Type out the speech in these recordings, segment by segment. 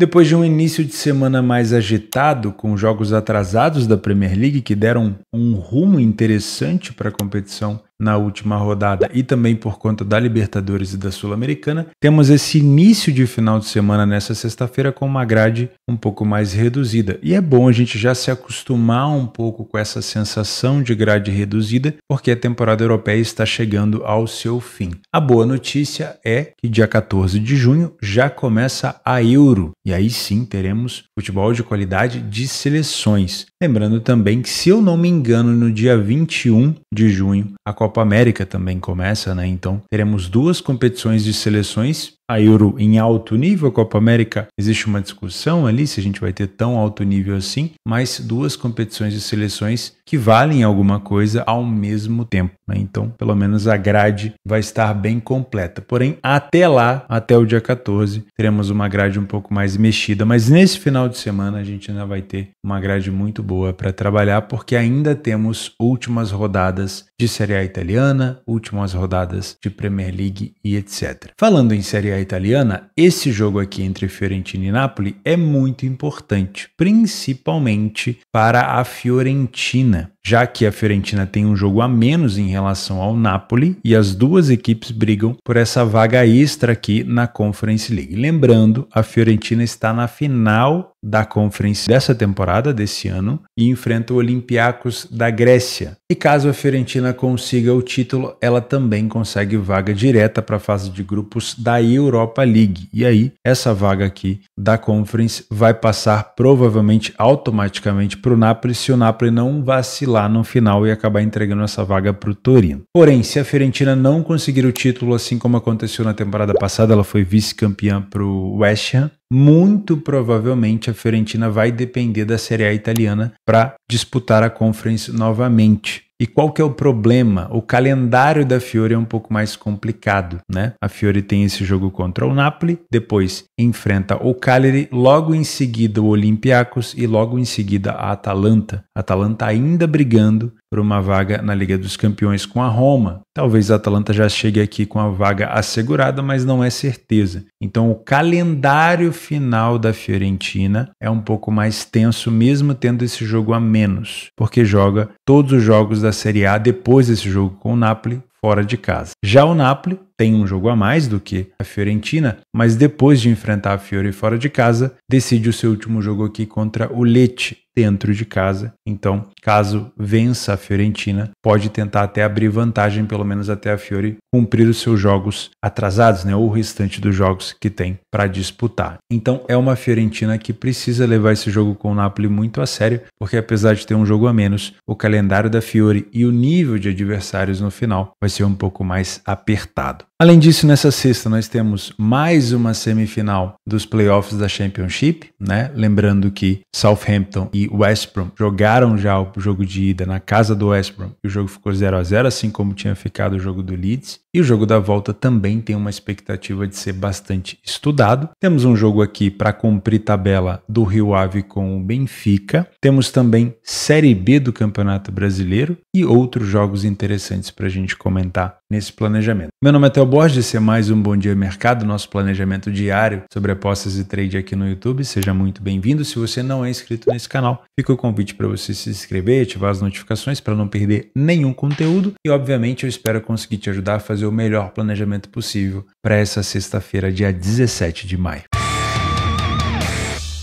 Depois de um início de semana mais agitado, com jogos atrasados da Premier League que deram um rumo interessante para a competição na última rodada e também por conta da Libertadores e da Sul-Americana, temos esse início de final de semana nessa sexta-feira com uma grade um pouco mais reduzida. E é bom a gente já se acostumar um pouco com essa sensação de grade reduzida, porque a temporada europeia está chegando ao seu fim. A boa notícia é que dia 14 de junho já começa a Euro, e aí sim teremos futebol de qualidade de seleções. Lembrando também que, se eu não me engano, no dia 21 de junho, a Copa América também começa, né? Então teremos duas competições de seleções a Euro em alto nível, a Copa América existe uma discussão ali se a gente vai ter tão alto nível assim, mas duas competições de seleções que valem alguma coisa ao mesmo tempo. Né? Então, pelo menos a grade vai estar bem completa. Porém, até lá, até o dia 14, teremos uma grade um pouco mais mexida, mas nesse final de semana a gente ainda vai ter uma grade muito boa para trabalhar, porque ainda temos últimas rodadas de Série A italiana, últimas rodadas de Premier League e etc. Falando em Série A a italiana, esse jogo aqui entre Fiorentina e Napoli é muito importante, principalmente para a Fiorentina já que a Fiorentina tem um jogo a menos em relação ao Napoli e as duas equipes brigam por essa vaga extra aqui na Conference League. Lembrando, a Fiorentina está na final da Conference dessa temporada, desse ano, e enfrenta o Olympiacos da Grécia. E caso a Fiorentina consiga o título, ela também consegue vaga direta para a fase de grupos da Europa League. E aí, essa vaga aqui da Conference vai passar provavelmente automaticamente para o Napoli se o Napoli não vacilar lá no final e acabar entregando essa vaga para o Torino. Porém, se a Fiorentina não conseguir o título, assim como aconteceu na temporada passada, ela foi vice-campeã para o West Ham, muito provavelmente a Fiorentina vai depender da Série A italiana para disputar a Conference novamente. E qual que é o problema? O calendário da Fiore é um pouco mais complicado, né? A Fiore tem esse jogo contra o Napoli, depois enfrenta o Cagliari, logo em seguida o Olympiacos e logo em seguida a Atalanta. A Atalanta ainda brigando por uma vaga na Liga dos Campeões com a Roma. Talvez a Atalanta já chegue aqui com a vaga assegurada, mas não é certeza. Então o calendário final da Fiorentina é um pouco mais tenso, mesmo tendo esse jogo a menos, porque joga todos os jogos da Série A depois desse jogo com o Napoli fora de casa. Já o Napoli tem um jogo a mais do que a Fiorentina, mas depois de enfrentar a Fiore fora de casa, decide o seu último jogo aqui contra o Lecce dentro de casa. Então, caso vença a Fiorentina, pode tentar até abrir vantagem, pelo menos até a Fiore cumprir os seus jogos atrasados, né, ou o restante dos jogos que tem para disputar. Então, é uma Fiorentina que precisa levar esse jogo com o Napoli muito a sério, porque apesar de ter um jogo a menos, o calendário da Fiore e o nível de adversários no final vai ser um pouco mais apertado. Além disso, nessa sexta nós temos mais uma semifinal dos playoffs da Championship, né? Lembrando que Southampton e West Brom jogaram já o jogo de ida na casa do West Brom e o jogo ficou 0 a 0 assim como tinha ficado o jogo do Leeds. E o jogo da volta também tem uma expectativa de ser bastante estudado. Temos um jogo aqui para cumprir tabela do Rio Ave com o Benfica. Temos também Série B do Campeonato Brasileiro e outros jogos interessantes para a gente comentar nesse planejamento. Meu nome é Theo Borges, esse é mais um Bom Dia Mercado, nosso planejamento diário sobre apostas e trade aqui no YouTube. Seja muito bem-vindo. Se você não é inscrito nesse canal, fica o convite para você se inscrever, ativar as notificações para não perder nenhum conteúdo e, obviamente, eu espero conseguir te ajudar a fazer o melhor planejamento possível para essa sexta-feira, dia 17 de maio.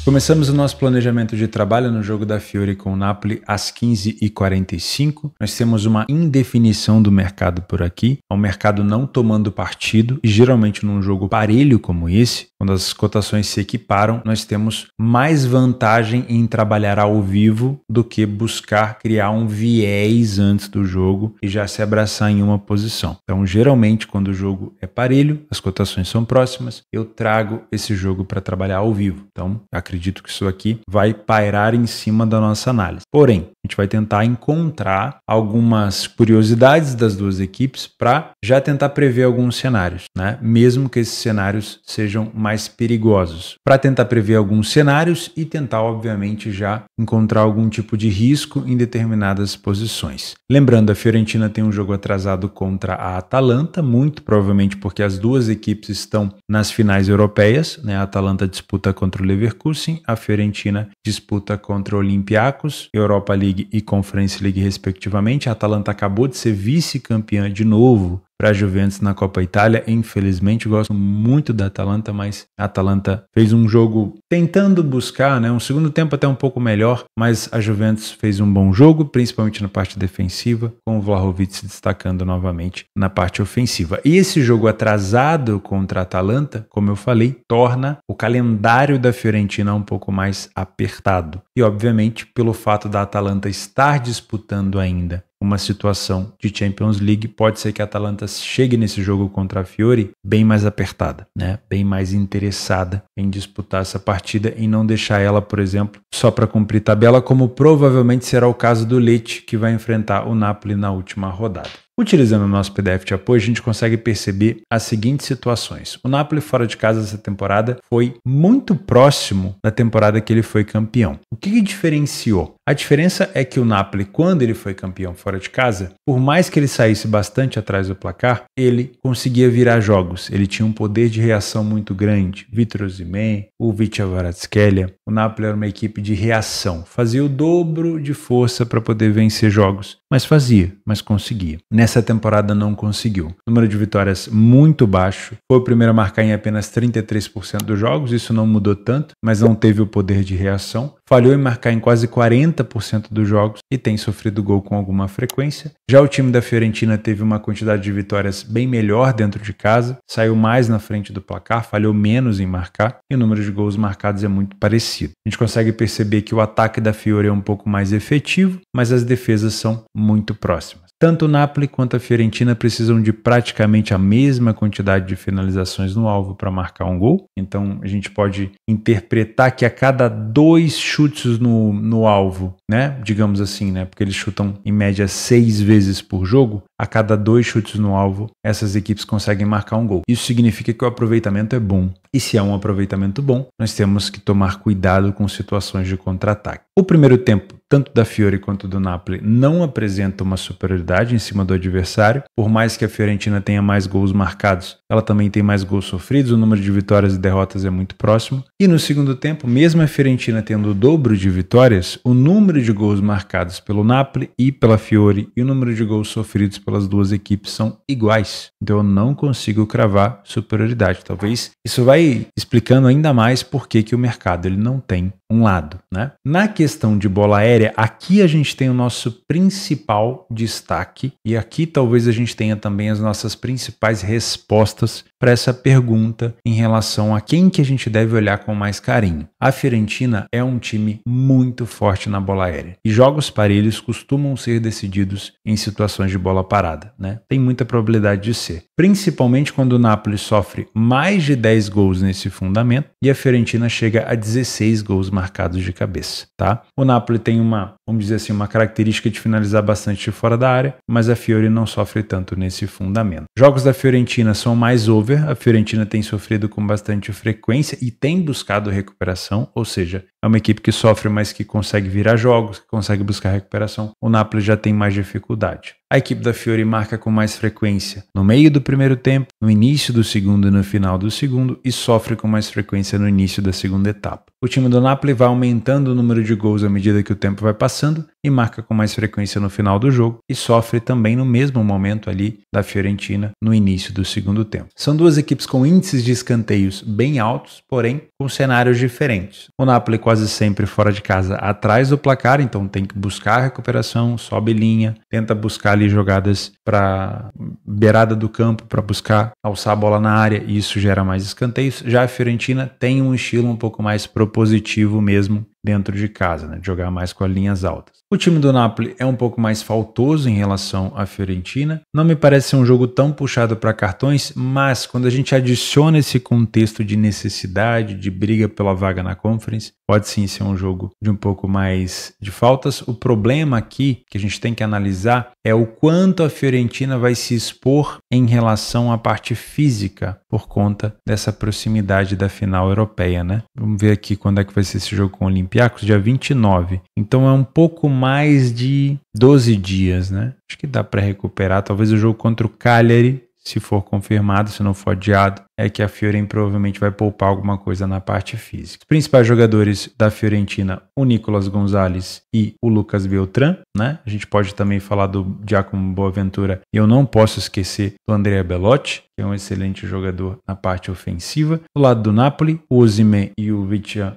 Começamos o nosso planejamento de trabalho no jogo da Fiore com o Napoli às 15h45. Nós temos uma indefinição do mercado por aqui, é um mercado não tomando partido, e geralmente num jogo parelho como esse, quando as cotações se equiparam, nós temos mais vantagem em trabalhar ao vivo do que buscar criar um viés antes do jogo e já se abraçar em uma posição. Então, geralmente, quando o jogo é parelho, as cotações são próximas, eu trago esse jogo para trabalhar ao vivo. Então, acredito acredito que isso aqui vai pairar em cima da nossa análise. Porém, a gente vai tentar encontrar algumas curiosidades das duas equipes para já tentar prever alguns cenários, né? Mesmo que esses cenários sejam mais perigosos. Para tentar prever alguns cenários e tentar, obviamente, já encontrar algum tipo de risco em determinadas posições. Lembrando, a Fiorentina tem um jogo atrasado contra a Atalanta, muito provavelmente porque as duas equipes estão nas finais europeias, né? A Atalanta disputa contra o Leverkusen a Fiorentina disputa contra o Olympiacos, Europa League e Conference League respectivamente. A Atalanta acabou de ser vice-campeã de novo para a Juventus na Copa Itália. Infelizmente, gosto muito da Atalanta, mas a Atalanta fez um jogo tentando buscar, né, um segundo tempo até um pouco melhor, mas a Juventus fez um bom jogo, principalmente na parte defensiva, com o Vlahovic se destacando novamente na parte ofensiva. E esse jogo atrasado contra a Atalanta, como eu falei, torna o calendário da Fiorentina um pouco mais apertado. E obviamente, pelo fato da Atalanta estar disputando ainda uma situação de Champions League. Pode ser que a Atalanta chegue nesse jogo contra a Fiore bem mais apertada, né? bem mais interessada em disputar essa partida e não deixar ela, por exemplo, só para cumprir tabela, como provavelmente será o caso do Leite, que vai enfrentar o Napoli na última rodada. Utilizando o nosso PDF de apoio, a gente consegue perceber as seguintes situações. O Napoli fora de casa essa temporada foi muito próximo da temporada que ele foi campeão. O que, que diferenciou? A diferença é que o Napoli, quando ele foi campeão fora de casa, por mais que ele saísse bastante atrás do placar, ele conseguia virar jogos. Ele tinha um poder de reação muito grande. Vitor Osimhen, o Vitor Kvaratskhelia, o Napoli era uma equipe de reação. Fazia o dobro de força para poder vencer jogos, mas fazia, mas conseguia. Né? nessa temporada não conseguiu. Número de vitórias muito baixo, foi o primeiro a marcar em apenas 33% dos jogos, isso não mudou tanto, mas não teve o poder de reação. Falhou em marcar em quase 40% dos jogos e tem sofrido gol com alguma frequência. Já o time da Fiorentina teve uma quantidade de vitórias bem melhor dentro de casa, saiu mais na frente do placar, falhou menos em marcar e o número de gols marcados é muito parecido. A gente consegue perceber que o ataque da Fiore é um pouco mais efetivo, mas as defesas são muito próximas. Tanto o Napoli quanto a Fiorentina precisam de praticamente a mesma quantidade de finalizações no alvo para marcar um gol. Então a gente pode interpretar que a cada dois chutes no, no alvo, né? Digamos assim, né? Porque eles chutam em média seis vezes por jogo. A cada dois chutes no alvo, essas equipes conseguem marcar um gol. Isso significa que o aproveitamento é bom. E se há um aproveitamento bom, nós temos que tomar cuidado com situações de contra-ataque. O primeiro tempo, tanto da Fiore quanto do Napoli, não apresenta uma superioridade em cima do adversário. Por mais que a Fiorentina tenha mais gols marcados, ela também tem mais gols sofridos, o número de vitórias e derrotas é muito próximo. E no segundo tempo, mesmo a Fiorentina tendo o dobro de vitórias, o número de gols marcados pelo Napoli e pela Fiore e o número de gols sofridos pelas duas equipes são iguais. Então eu não consigo cravar superioridade. Talvez isso vai vai explicando ainda mais por que, que o mercado ele não tem um lado. Né? Na questão de bola aérea, aqui a gente tem o nosso principal destaque e aqui talvez a gente tenha também as nossas principais respostas para essa pergunta em relação a quem que a gente deve olhar com mais carinho. A Fiorentina é um time muito forte na bola aérea e jogos parelhos costumam ser decididos em situações de bola parada, né? Tem muita probabilidade de ser, principalmente quando o Napoli sofre mais de 10 gols nesse fundamento e a Fiorentina chega a 16 gols mais marcados de cabeça, tá? O Napoli tem uma vamos dizer assim, uma característica de finalizar bastante de fora da área, mas a Fiore não sofre tanto nesse fundamento. Jogos da Fiorentina são mais over, a Fiorentina tem sofrido com bastante frequência e tem buscado recuperação, ou seja, é uma equipe que sofre, mas que consegue virar jogos, que consegue buscar recuperação. O Napoli já tem mais dificuldade. A equipe da Fiore marca com mais frequência no meio do primeiro tempo, no início do segundo e no final do segundo, e sofre com mais frequência no início da segunda etapa. O time do Napoli vai aumentando o número de gols à medida que o tempo vai passando passando e marca com mais frequência no final do jogo e sofre também no mesmo momento ali da Fiorentina no início do segundo tempo. São duas equipes com índices de escanteios bem altos, porém com cenários diferentes. O Napoli quase sempre fora de casa atrás do placar, então tem que buscar a recuperação, sobe linha, tenta buscar ali jogadas para beirada do campo para buscar alçar a bola na área e isso gera mais escanteios. Já a Fiorentina tem um estilo um pouco mais propositivo mesmo dentro de casa, né? jogar mais com as linhas altas. O time do Napoli é um pouco mais faltoso em relação à Fiorentina. Não me parece ser um jogo tão puxado para cartões, mas quando a gente adiciona esse contexto de necessidade, de briga pela vaga na Conference, pode sim ser um jogo de um pouco mais de faltas. O problema aqui que a gente tem que analisar é o quanto a Fiorentina vai se expor em relação à parte física por conta dessa proximidade da final europeia, né? Vamos ver aqui quando é que vai ser esse jogo com o Olympiacos, dia 29. Então é um pouco mais de 12 dias, né? Acho que dá para recuperar. Talvez o jogo contra o Cagliari se for confirmado, se não for adiado, é que a Fiorentina provavelmente vai poupar alguma coisa na parte física. Os principais jogadores da Fiorentina, o Nicolas Gonzalez e o Lucas Beltran, né? A gente pode também falar do Giacomo Boaventura, eu não posso esquecer do Andrea Belotti, que é um excelente jogador na parte ofensiva. Do lado do Napoli, o Ozime e o Vitia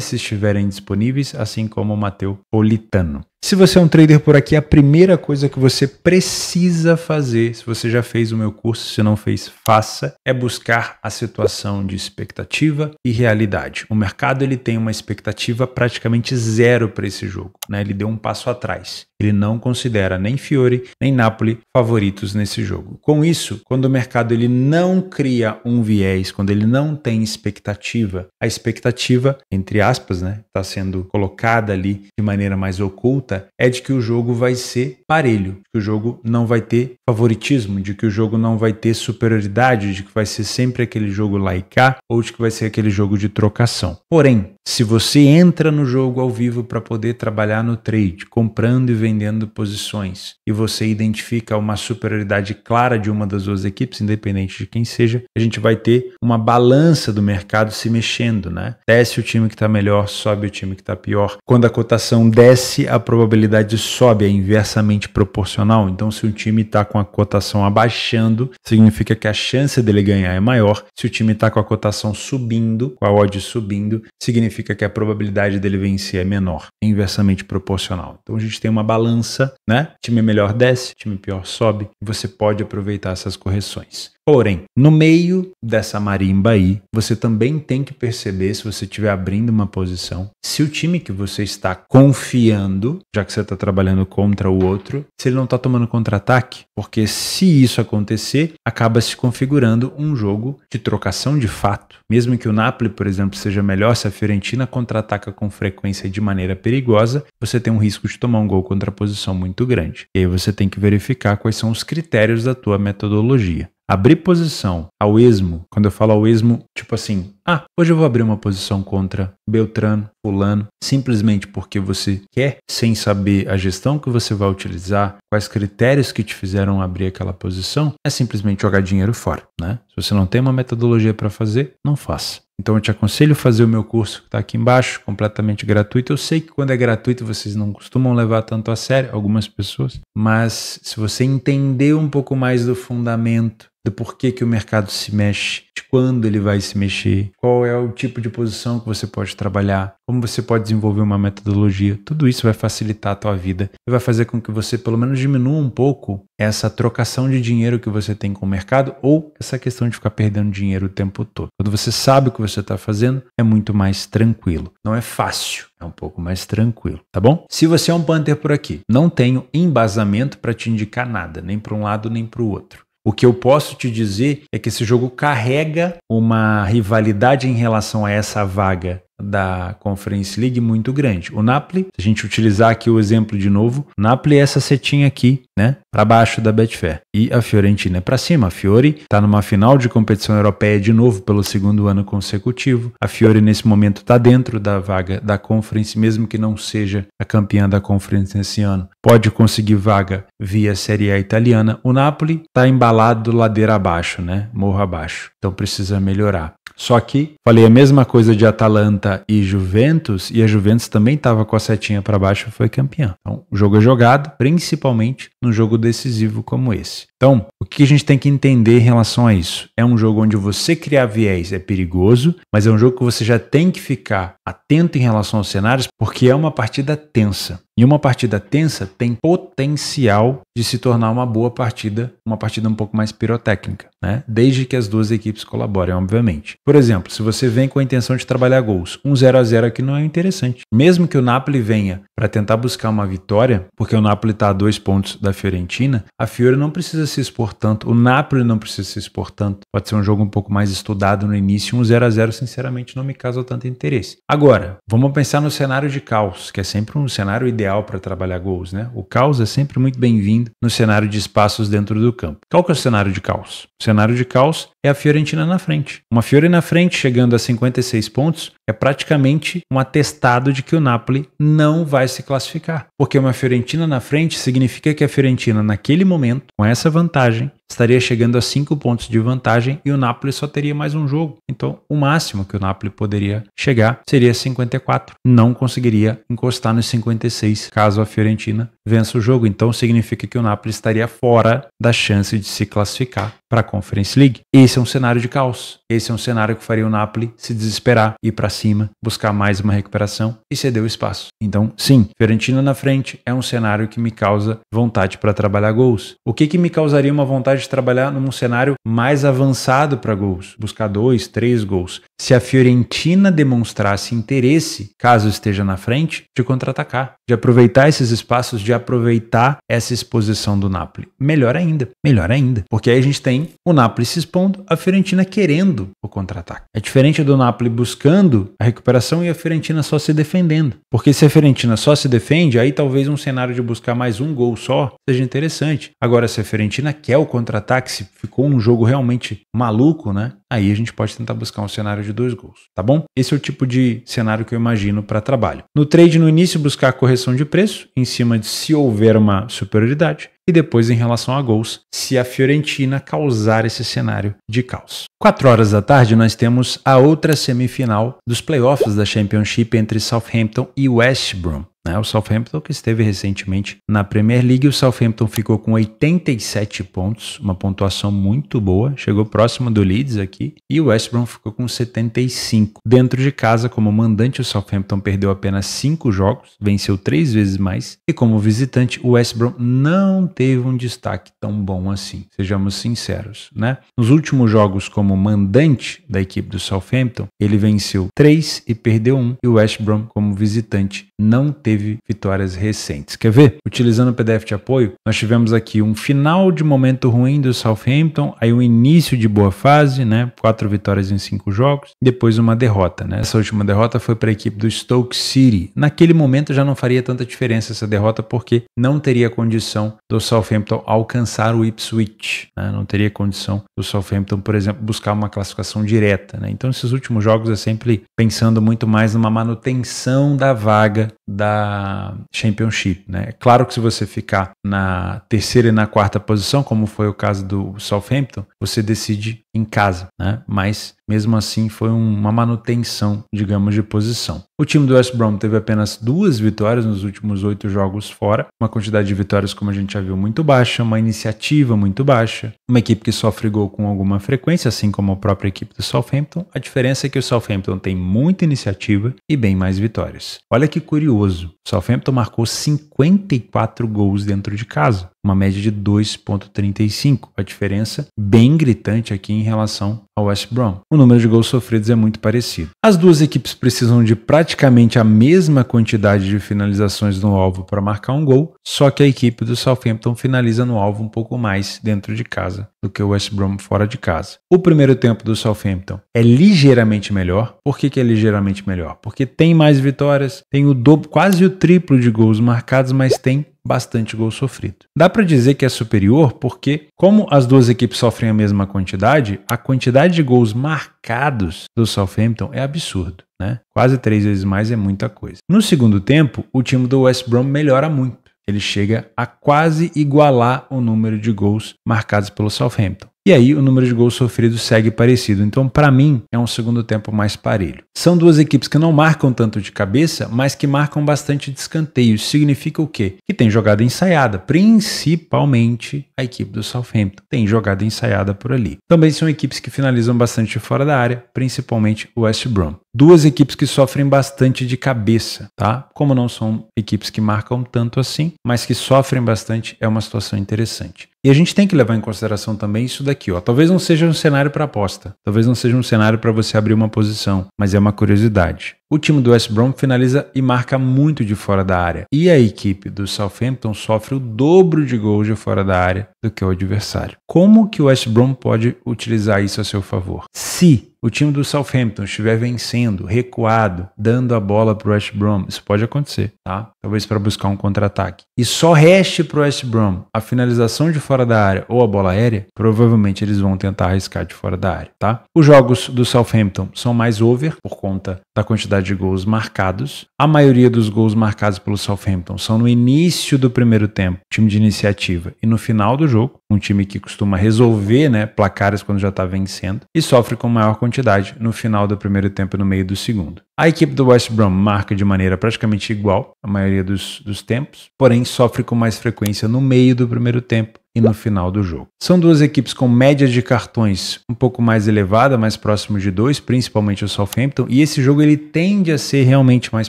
se estiverem disponíveis, assim como o Mateu Politano. Se você é um trader por aqui, a primeira coisa que você precisa fazer, se você já fez o meu curso, se não fez, faça, é buscar a situação de expectativa e realidade. O mercado ele tem uma expectativa praticamente zero para esse jogo, né? Ele deu um passo atrás. Ele não considera nem Fiore nem Napoli favoritos nesse jogo. Com isso, quando o mercado ele não cria um viés, quando ele não tem expectativa, a expectativa, entre aspas, né, está sendo colocada ali de maneira mais oculta, é de que o jogo vai ser parelho, que o jogo não vai ter favoritismo, de que o jogo não vai ter superioridade, de que vai ser sempre aquele jogo laica ou de que vai ser aquele jogo de trocação. Porém, se você entra no jogo ao vivo para poder trabalhar no trade, comprando e vendendo posições, e você identifica uma superioridade clara de uma das duas equipes, independente de quem seja, a gente vai ter uma balança do mercado se mexendo, né? Desce o time que está melhor, sobe o time que está pior. Quando a cotação desce, a probabilidade sobe, é inversamente proporcional. Então, se o time está com a cotação abaixando, significa que a chance dele ganhar é maior. Se o time está com a cotação subindo, com a odd subindo, significa significa que a probabilidade dele vencer é menor, é inversamente proporcional. Então a gente tem uma balança, né? Time melhor desce, time pior sobe, e você pode aproveitar essas correções. Porém, no meio dessa marimba aí, você também tem que perceber se você estiver abrindo uma posição, se o time que você está confiando, já que você está trabalhando contra o outro, se ele não está tomando contra-ataque, porque se isso acontecer, acaba se configurando um jogo de trocação de fato. Mesmo que o Napoli, por exemplo, seja melhor, se a Fiorentina contra-ataca com frequência de maneira perigosa, você tem um risco de tomar um gol contra a posição muito grande. E aí você tem que verificar quais são os critérios da tua metodologia abrir posição ao esmo, quando eu falo ao esmo, tipo assim, ah, hoje eu vou abrir uma posição contra Beltrano, Fulano, simplesmente porque você quer, sem saber a gestão que você vai utilizar, quais critérios que te fizeram abrir aquela posição, é simplesmente jogar dinheiro fora, né? Se você não tem uma metodologia para fazer, não faça. Então eu te aconselho a fazer o meu curso que está aqui embaixo, completamente gratuito. Eu sei que quando é gratuito vocês não costumam levar tanto a sério, algumas pessoas, mas se você entender um pouco mais do fundamento do porquê que o mercado se mexe, de quando ele vai se mexer, qual é o tipo de posição que você pode trabalhar, como você pode desenvolver uma metodologia. Tudo isso vai facilitar a tua vida e vai fazer com que você pelo menos diminua um pouco essa trocação de dinheiro que você tem com o mercado ou essa questão de ficar perdendo dinheiro o tempo todo. Quando você sabe o que você está fazendo, é muito mais tranquilo. Não é fácil, é um pouco mais tranquilo, tá bom? Se você é um punter por aqui, não tenho embasamento para te indicar nada, nem para um lado nem para o outro. O que eu posso te dizer é que esse jogo carrega uma rivalidade em relação a essa vaga da Conference League muito grande. O Napoli, se a gente utilizar aqui o exemplo de novo, Napoli é essa setinha aqui, né, para baixo da Betfair. E a Fiorentina é para cima. A Fiore está numa final de competição europeia de novo pelo segundo ano consecutivo. A Fiore nesse momento está dentro da vaga da Conference, mesmo que não seja a campeã da Conference nesse ano. Pode conseguir vaga via Série A italiana. O Napoli está embalado ladeira abaixo, né, morro abaixo. Então precisa melhorar. Só que falei a mesma coisa de Atalanta e Juventus, e a Juventus também estava com a setinha para baixo e foi campeã. Então, o jogo é jogado, principalmente num jogo decisivo como esse. Então, o que a gente tem que entender em relação a isso? É um jogo onde você criar viés é perigoso, mas é um jogo que você já tem que ficar atento em relação aos cenários, porque é uma partida tensa. E uma partida tensa tem potencial de se tornar uma boa partida, uma partida um pouco mais pirotécnica, né? Desde que as duas equipes colaborem, obviamente. Por exemplo, se você vem com a intenção de trabalhar gols, um 0 a 0 aqui não é interessante. Mesmo que o Napoli venha para tentar buscar uma vitória, porque o Napoli está a dois pontos da Fiorentina, a Fiore não precisa se expor tanto, o Napoli não precisa se expor tanto. Pode ser um jogo um pouco mais estudado no início, um 0 a 0 sinceramente não me causa tanto interesse. Agora, vamos pensar no cenário de caos, que é sempre um cenário ideal ideal para trabalhar gols, né? O caos é sempre muito bem-vindo no cenário de espaços dentro do campo. Qual que é o cenário de caos? O cenário de caos é a Fiorentina na frente. Uma Fiore na frente chegando a 56 pontos é praticamente um atestado de que o Napoli não vai se classificar, porque uma Fiorentina na frente significa que a Fiorentina, naquele momento, com essa vantagem, estaria chegando a cinco pontos de vantagem e o Napoli só teria mais um jogo. Então, o máximo que o Napoli poderia chegar seria 54. Não conseguiria encostar nos 56 caso a Fiorentina vença o jogo. Então, significa que o Napoli estaria fora da chance de se classificar para a Conference League. Esse é um cenário de caos. Esse é um cenário que faria o Napoli se desesperar, ir para cima, buscar mais uma recuperação e ceder o espaço. Então, sim, Fiorentina na frente é um cenário que me causa vontade para trabalhar gols. O que, que me causaria uma vontade de trabalhar num cenário mais avançado para gols? Buscar dois, três gols se a Fiorentina demonstrasse interesse, caso esteja na frente, de contra-atacar, de aproveitar esses espaços, de aproveitar essa exposição do Napoli. Melhor ainda, melhor ainda, porque aí a gente tem o Napoli se expondo, a Fiorentina querendo o contra-ataque. É diferente do Napoli buscando a recuperação e a Fiorentina só se defendendo, porque se a Fiorentina só se defende, aí talvez um cenário de buscar mais um gol só seja interessante. Agora, se a Fiorentina quer o contra-ataque, se ficou um jogo realmente maluco, né? Aí a gente pode tentar buscar um cenário de dois gols, tá bom? Esse é o tipo de cenário que eu imagino para trabalho. No trade, no início, buscar correção de preço em cima de se houver uma superioridade e depois em relação a gols, se a Fiorentina causar esse cenário de caos. 4 horas da tarde nós temos a outra semifinal dos playoffs da Championship entre Southampton e West Brom. Né? O Southampton que esteve recentemente na Premier League, o Southampton ficou com 87 pontos, uma pontuação muito boa, chegou próximo do Leeds aqui, e o West Brom ficou com 75. Dentro de casa, como mandante, o Southampton perdeu apenas 5 jogos, venceu 3 vezes mais, e como visitante, o West Brom não teve um destaque tão bom assim, sejamos sinceros, né? Nos últimos jogos como mandante da equipe do Southampton, ele venceu 3 e perdeu 1, e o West Brom como visitante não teve teve vitórias recentes. Quer ver? Utilizando o PDF de apoio, nós tivemos aqui um final de momento ruim do Southampton, aí um início de boa fase, né? Quatro vitórias em cinco jogos, depois uma derrota, né? Essa última derrota foi para a equipe do Stoke City. Naquele momento já não faria tanta diferença essa derrota porque não teria condição do Southampton alcançar o Ipswich, né? não teria condição do Southampton, por exemplo, buscar uma classificação direta, né? Então esses últimos jogos é sempre pensando muito mais numa manutenção da vaga da Championship. Né? É claro que se você ficar na terceira e na quarta posição, como foi o caso do Southampton, você decide em casa, né? Mas mesmo assim foi uma manutenção, digamos, de posição. O time do West Brom teve apenas duas vitórias nos últimos oito jogos fora, uma quantidade de vitórias, como a gente já viu, muito baixa, uma iniciativa muito baixa, uma equipe que sofre gol com alguma frequência, assim como a própria equipe do Southampton. A diferença é que o Southampton tem muita iniciativa e bem mais vitórias. Olha que curioso, o Southampton marcou 54 gols dentro de casa uma média de 2,35, a diferença bem gritante aqui em relação ao West Brom. O número de gols sofridos é muito parecido. As duas equipes precisam de praticamente a mesma quantidade de finalizações no alvo para marcar um gol, só que a equipe do Southampton finaliza no alvo um pouco mais dentro de casa do que o West Brom fora de casa. O primeiro tempo do Southampton é ligeiramente melhor. Por que, que é ligeiramente melhor? Porque tem mais vitórias, tem o dobro, quase o triplo de gols marcados, mas tem bastante gol sofrido. Dá para dizer que é superior porque, como as duas equipes sofrem a mesma quantidade, a quantidade de gols marcados do Southampton é absurdo, né? Quase três vezes mais é muita coisa. No segundo tempo, o time do West Brom melhora muito. Ele chega a quase igualar o número de gols marcados pelo Southampton. E aí o número de gols sofridos segue parecido. Então, para mim, é um segundo tempo mais parelho. São duas equipes que não marcam tanto de cabeça, mas que marcam bastante de escanteio. Significa o quê? Que tem jogada ensaiada, principalmente a equipe do Southampton. Tem jogada ensaiada por ali. Também são equipes que finalizam bastante fora da área, principalmente o West Brom. Duas equipes que sofrem bastante de cabeça, tá? Como não são equipes que marcam tanto assim, mas que sofrem bastante, é uma situação interessante. E a gente tem que levar em consideração também isso daqui, ó. Talvez não seja um cenário para aposta, talvez não seja um cenário para você abrir uma posição, mas é uma curiosidade. O time do West Brom finaliza e marca muito de fora da área, e a equipe do Southampton sofre o dobro de gols de fora da área do que o adversário. Como que o West Brom pode utilizar isso a seu favor? Se o time do Southampton estiver vencendo, recuado, dando a bola para o West Brom, isso pode acontecer, tá? Talvez para buscar um contra-ataque. E só reste para o West Brom a finalização de fora da área ou a bola aérea, provavelmente eles vão tentar arriscar de fora da área, tá? Os jogos do Southampton são mais over por conta da quantidade quantidade de gols marcados. A maioria dos gols marcados pelo Southampton são no início do primeiro tempo, time de iniciativa, e no final do jogo, um time que costuma resolver né, placares quando já está vencendo, e sofre com maior quantidade no final do primeiro tempo e no meio do segundo. A equipe do West Brom marca de maneira praticamente igual a maioria dos, dos tempos, porém sofre com mais frequência no meio do primeiro tempo e no final do jogo. São duas equipes com média de cartões um pouco mais elevada, mais próximo de dois, principalmente o Southampton, e esse jogo ele tende a ser realmente mais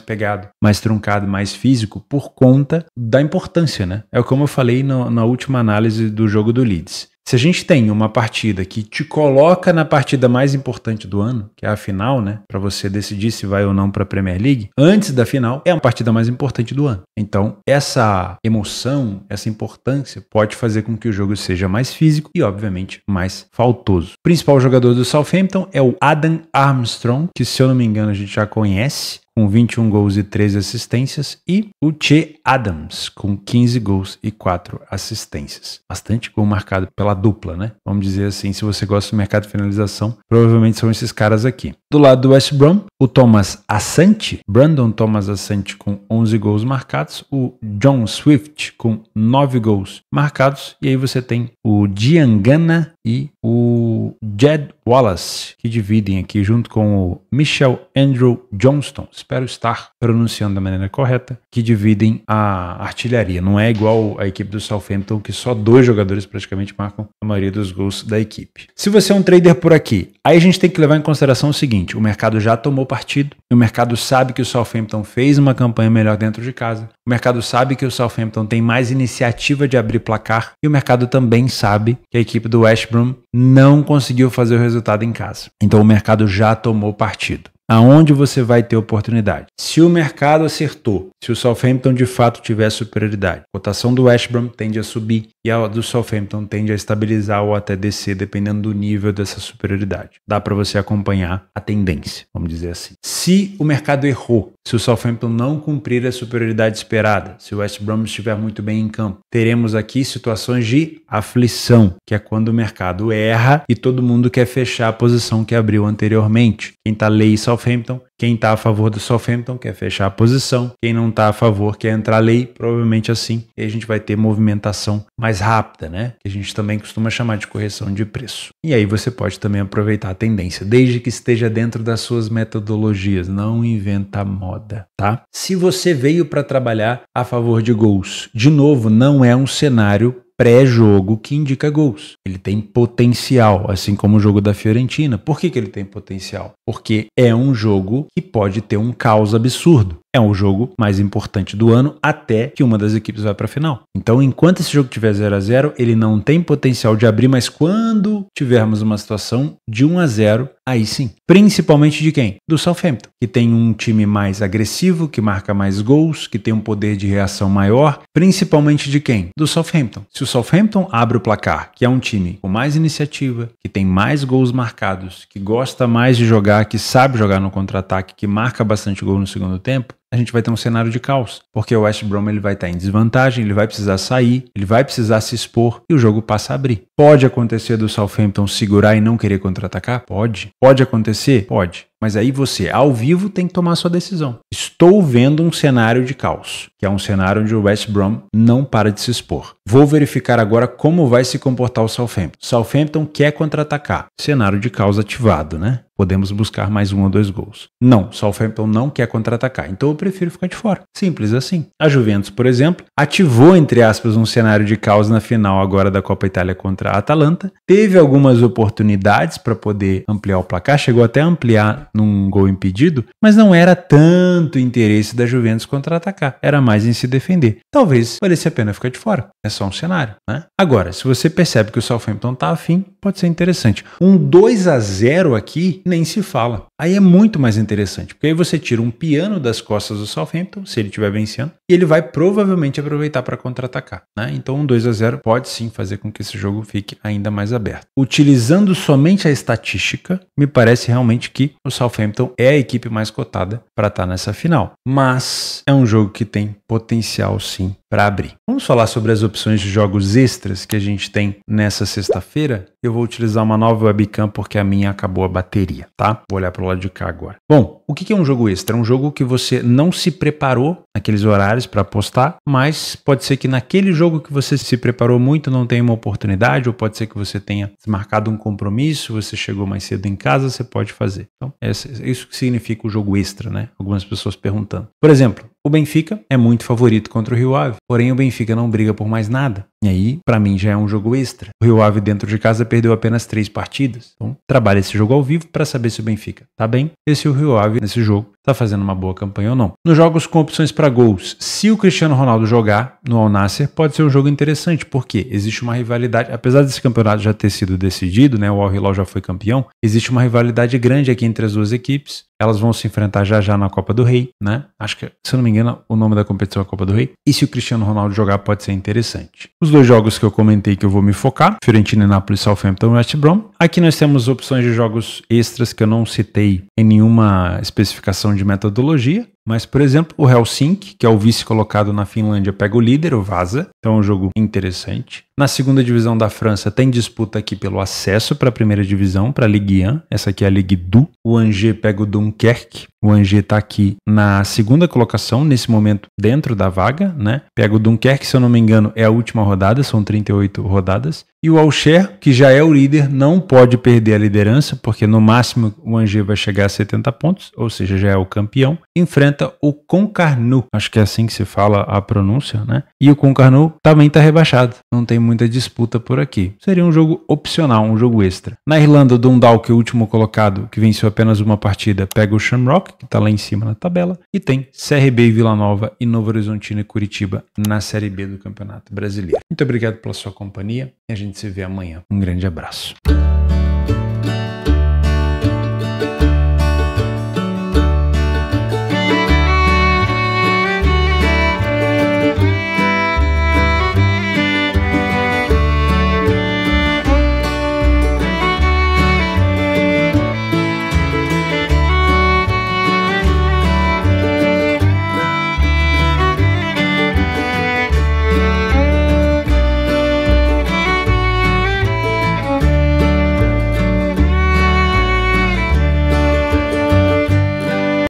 pegado, mais truncado, mais físico, por conta da importância, né? É como eu falei no, na última análise do jogo do Leeds. Se a gente tem uma partida que te coloca na partida mais importante do ano, que é a final, né, para você decidir se vai ou não para a Premier League, antes da final é a partida mais importante do ano. Então, essa emoção, essa importância pode fazer com que o jogo seja mais físico e, obviamente, mais faltoso. O principal jogador do Southampton é o Adam Armstrong, que se eu não me engano a gente já conhece com 21 gols e 3 assistências, e o Che Adams, com 15 gols e 4 assistências. Bastante gol marcado pela dupla, né? Vamos dizer assim, se você gosta do mercado de finalização, provavelmente são esses caras aqui. Do lado do West Brom, o Thomas Assante, Brandon Thomas Assante com 11 gols marcados, o John Swift com 9 gols marcados, e aí você tem o Diangana e o Jed Wallace, que dividem aqui junto com o Michel Andrew Johnston, espero estar pronunciando da maneira correta, que dividem a artilharia. Não é igual a equipe do Southampton, que só dois jogadores praticamente marcam a maioria dos gols da equipe. Se você é um trader por aqui, aí a gente tem que levar em consideração o seguinte: o mercado já tomou partido, o mercado sabe que o Southampton fez uma campanha melhor dentro de casa, o mercado sabe que o Southampton tem mais iniciativa de abrir placar e o mercado também sabe que a equipe do West Brom não conseguiu fazer o resultado em casa. Então o mercado já tomou partido aonde você vai ter oportunidade. Se o mercado acertou, se o Southampton de fato tiver superioridade, a cotação do West Brom tende a subir e a do Southampton tende a estabilizar ou até descer, dependendo do nível dessa superioridade. Dá para você acompanhar a tendência, vamos dizer assim. Se o mercado errou, se o Southampton não cumprir a superioridade esperada, se o West Brom estiver muito bem em campo, teremos aqui situações de aflição, que é quando o mercado erra e todo mundo quer fechar a posição que abriu anteriormente. Quem está lei Southampton quem está a favor do Southampton então quer fechar a posição, quem não está a favor quer entrar lei, provavelmente assim. E a gente vai ter movimentação mais rápida, né? Que a gente também costuma chamar de correção de preço. E aí você pode também aproveitar a tendência, desde que esteja dentro das suas metodologias. Não inventa moda, tá? Se você veio para trabalhar a favor de gols, de novo, não é um cenário pré-jogo que indica gols. Ele tem potencial, assim como o jogo da Fiorentina. Por que, que ele tem potencial? Porque é um jogo que pode ter um caos absurdo. É um jogo mais importante do ano até que uma das equipes vai para a final. Então, enquanto esse jogo tiver 0 a 0 ele não tem potencial de abrir, mas quando tivermos uma situação de 1 a 0 Aí sim. Principalmente de quem? Do Southampton, que tem um time mais agressivo, que marca mais gols, que tem um poder de reação maior. Principalmente de quem? Do Southampton. Se o Southampton abre o placar, que é um time com mais iniciativa, que tem mais gols marcados, que gosta mais de jogar, que sabe jogar no contra-ataque, que marca bastante gol no segundo tempo, a gente vai ter um cenário de caos, porque o West Brom ele vai estar em desvantagem, ele vai precisar sair, ele vai precisar se expor e o jogo passa a abrir. Pode acontecer do Southampton segurar e não querer contra-atacar? Pode. Pode acontecer? Pode. Mas aí você, ao vivo, tem que tomar sua decisão. Estou vendo um cenário de caos, que é um cenário onde o West Brom não para de se expor. Vou verificar agora como vai se comportar o Southampton. Southampton quer contra-atacar. Cenário de caos ativado, né? podemos buscar mais um ou dois gols. Não, Southampton não quer contra-atacar, então eu prefiro ficar de fora. Simples assim. A Juventus, por exemplo, ativou, entre aspas, um cenário de caos na final agora da Copa Itália contra a Atalanta, teve algumas oportunidades para poder ampliar o placar, chegou até a ampliar num gol impedido, mas não era tanto interesse da Juventus contra-atacar, era mais em se defender. Talvez valesse a pena ficar de fora, é só um cenário, né? Agora, se você percebe que o Southampton tá afim, pode ser interessante. Um 2 a 0 aqui nem se fala. Aí é muito mais interessante, porque aí você tira um piano das costas do Southampton, se ele estiver vencendo, e ele vai provavelmente aproveitar para contra-atacar. Né? Então, um 2 a 0 pode sim fazer com que esse jogo fique ainda mais aberto. Utilizando somente a estatística, me parece realmente que o Southampton é a equipe mais cotada para estar tá nessa final. Mas é um jogo que tem potencial sim para abrir. Vamos falar sobre as opções de jogos extras que a gente tem nessa sexta-feira. Eu vou utilizar uma nova webcam porque a minha acabou a bateria, tá? Vou olhar para o lado de cá agora. Bom, o que é um jogo extra? É um jogo que você não se preparou naqueles horários para postar, mas pode ser que naquele jogo que você se preparou muito não tenha uma oportunidade, ou pode ser que você tenha marcado um compromisso, você chegou mais cedo em casa, você pode fazer. Então, é isso que significa o jogo extra, né? Algumas pessoas perguntando. Por exemplo, o Benfica é muito favorito contra o Rio Ave. Porém, o Benfica não briga por mais nada. E aí, para mim, já é um jogo extra. O Rio Ave dentro de casa perdeu apenas três partidas. Então, trabalha esse jogo ao vivo para saber se o Benfica tá bem e se o Rio Ave, nesse jogo, tá fazendo uma boa campanha ou não. Nos jogos com opções para gols, se o Cristiano Ronaldo jogar no Al nassr pode ser um jogo interessante, porque existe uma rivalidade, apesar desse campeonato já ter sido decidido, né, o Al Hilal já foi campeão, existe uma rivalidade grande aqui entre as duas equipes. Elas vão se enfrentar já já na Copa do Rei, né? Acho que, se eu não me engano, o nome da competição é Copa do Rei. E se o Cristiano Ronaldo jogar, pode ser interessante. Os dois jogos que eu comentei que eu vou me focar, Fiorentina e Nápoles, Southampton e West Brom. Aqui nós temos opções de jogos extras que eu não citei em nenhuma especificação de metodologia. Mas, por exemplo, o Helsinki, que é o vice colocado na Finlândia, pega o líder, o Vaza. Então é um jogo interessante. Na segunda divisão da França tem disputa aqui pelo acesso para a primeira divisão, para a Ligue 1. Essa aqui é a Ligue 2. O Angers pega o Dunkerque. O Angers está aqui na segunda colocação, nesse momento, dentro da vaga, né? Pega o Dunkerque, se eu não me engano, é a última rodada, são 38 rodadas. E o Alcher, que já é o líder, não pode perder a liderança, porque no máximo o Angers vai chegar a 70 pontos, ou seja, já é o campeão. Enfrenta o Concarnu, acho que é assim que se fala a pronúncia, né? E o Concarnu também está rebaixado, não tem muita disputa por aqui. Seria um jogo opcional, um jogo extra. Na Irlanda, o Dundalk, o último colocado, que venceu apenas uma partida, pega o Shamrock, que está lá em cima na tabela, e tem CRB, Vila Nova e Novo Horizontino e Curitiba na Série B do Campeonato Brasileiro. Muito obrigado pela sua companhia a gente gente se vê amanhã. Um grande abraço.